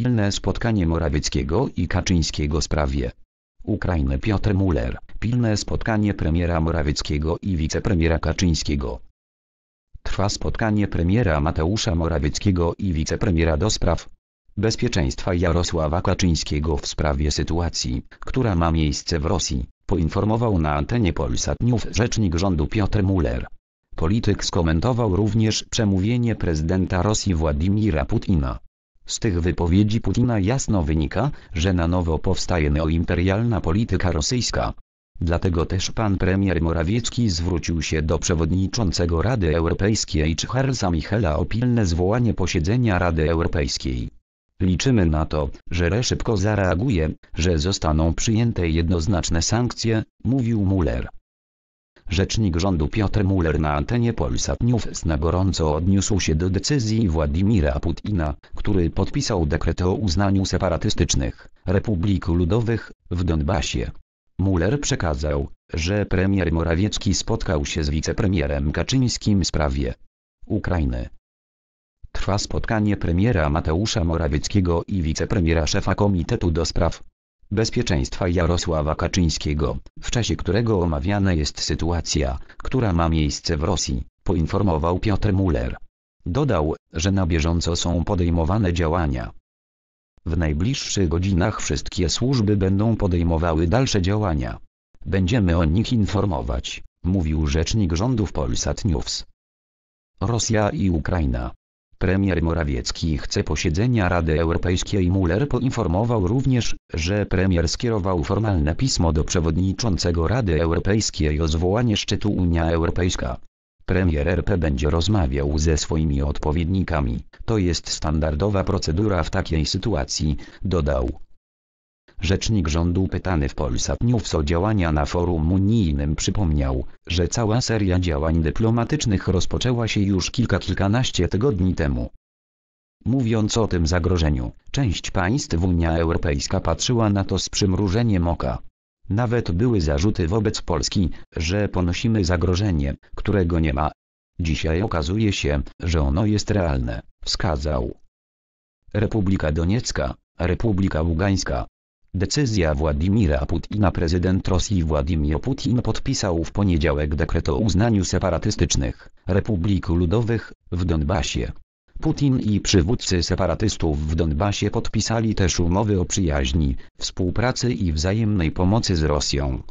pilne spotkanie Morawieckiego i Kaczyńskiego sprawie. Ukrainy Piotr Muller, pilne spotkanie premiera Morawieckiego i wicepremiera Kaczyńskiego. Trwa spotkanie premiera Mateusza Morawieckiego i wicepremiera do spraw bezpieczeństwa Jarosława Kaczyńskiego w sprawie sytuacji, która ma miejsce w Rosji, poinformował na antenie Polsat News rzecznik rządu Piotr Muller. Polityk skomentował również przemówienie prezydenta Rosji Władimira Putina. Z tych wypowiedzi Putina jasno wynika, że na nowo powstaje neoimperialna polityka rosyjska. Dlatego też pan premier Morawiecki zwrócił się do przewodniczącego Rady Europejskiej Charlesa Michela o pilne zwołanie posiedzenia Rady Europejskiej. Liczymy na to, że RE szybko zareaguje, że zostaną przyjęte jednoznaczne sankcje, mówił Muller. Rzecznik rządu Piotr Muller na antenie Polsat News na gorąco odniósł się do decyzji Władimira Putina, który podpisał dekret o uznaniu separatystycznych republik ludowych w Donbasie. Muller przekazał, że premier Morawiecki spotkał się z wicepremierem Kaczyńskim w sprawie Ukrainy. Trwa spotkanie premiera Mateusza Morawieckiego i wicepremiera szefa Komitetu do spraw Bezpieczeństwa Jarosława Kaczyńskiego, w czasie którego omawiana jest sytuacja, która ma miejsce w Rosji, poinformował Piotr Muller. Dodał, że na bieżąco są podejmowane działania. W najbliższych godzinach wszystkie służby będą podejmowały dalsze działania. Będziemy o nich informować, mówił rzecznik rządu w Polsat News. Rosja i Ukraina Premier Morawiecki chce posiedzenia Rady Europejskiej Muller poinformował również, że premier skierował formalne pismo do przewodniczącego Rady Europejskiej o zwołanie szczytu Unia Europejska. Premier RP będzie rozmawiał ze swoimi odpowiednikami, to jest standardowa procedura w takiej sytuacji, dodał. Rzecznik rządu pytany w Polsat News o działania na forum unijnym przypomniał, że cała seria działań dyplomatycznych rozpoczęła się już kilka kilkanaście tygodni temu. Mówiąc o tym zagrożeniu, część państw Unia Europejska patrzyła na to z przymrużeniem oka. Nawet były zarzuty wobec Polski, że ponosimy zagrożenie, którego nie ma. Dzisiaj okazuje się, że ono jest realne, wskazał. Republika Doniecka, Republika Ługańska, Decyzja Władimira Putina Prezydent Rosji Władimir Putin podpisał w poniedziałek dekret o uznaniu separatystycznych republik ludowych w Donbasie. Putin i przywódcy separatystów w Donbasie podpisali też umowy o przyjaźni, współpracy i wzajemnej pomocy z Rosją,